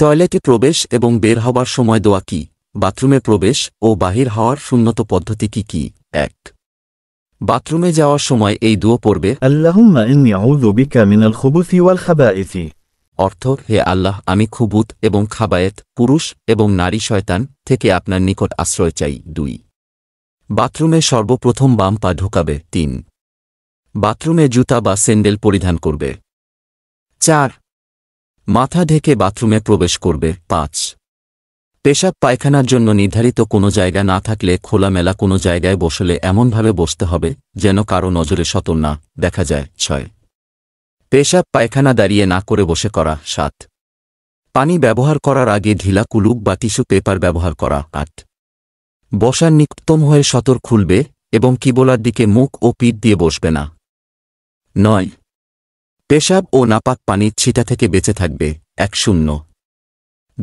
টয়লেটে প্রবেশ এবং বের হবার সময় দোয়া কি বাথরুমে প্রবেশ ও বাহির হওয়ার শূন্যত পদ্ধতি কি কি এক বাথরুমে যাওয়ার সময় এই দুয়ো পড়বে অর্থ হে আল্লাহ আমি খুবুত এবং খাবায়েত পুরুষ এবং নারী শয়তান থেকে আপনার নিকট আশ্রয় চাই দুই বাথরুমে সর্বপ্রথম বাম পা ঢোকাবে তিন বাথরুমে জুতা বা স্যান্ডেল পরিধান করবে চার মাথা ঢেকে বাথরুমে প্রবেশ করবে পাঁচ পেশাব পায়খানার জন্য নির্ধারিত কোনো জায়গা না থাকলে খোলামেলা কোনো জায়গায় বসলে এমনভাবে বসতে হবে যেন কারো নজরে সতর না দেখা যায় ছয় পেশাব পায়খানা দাঁড়িয়ে না করে বসে করা সাত পানি ব্যবহার করার আগে ঢিলা কুলুক বা টিস্যু পেপার ব্যবহার করা আট বসার নিকতম হয়ে সতর খুলবে এবং কিবোলার দিকে মুখ ও পিঠ দিয়ে বসবে না নয় পেশাব ও নাপাক পানির ছিটা থেকে বেঁচে থাকবে এক শূন্য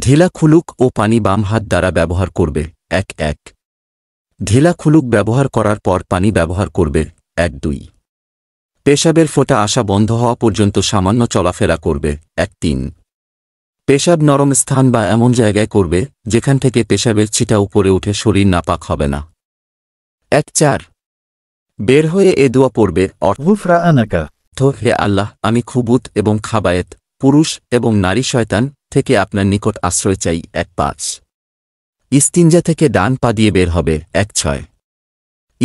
ঢিলা খুলুক ও পানি বাম হাত দ্বারা ব্যবহার করবে এক এক ঢিলা খুলুক ব্যবহার করার পর পানি ব্যবহার করবে এক দুই পেশাবের ফোটা আসা বন্ধ হওয়া পর্যন্ত সামান্য চলাফেরা করবে এক তিন পেশাব নরম স্থান বা এমন জায়গায় করবে যেখান থেকে পেশাবের ছিটা উপরে উঠে শরীর নাপাক হবে না এক চার বের হয়ে এ দোয়া পড়বে অর্থ অর্থ হে আল্লাহ আমি খুবুত এবং খাবায়েত পুরুষ এবং নারী শয়তান থেকে আপনার নিকট আশ্রয় চাই এক পাঁচ ইস্তিনজা থেকে ডান পা দিয়ে বের হবে এক ছয়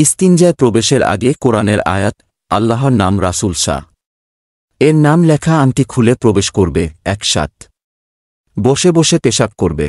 ইস্তিনজায় প্রবেশের আগে কোরআনের আয়াত আল্লাহর নাম রাসুল শাহ এর নাম লেখা আংটি খুলে প্রবেশ করবে এক সাত বসে বসে পেশাব করবে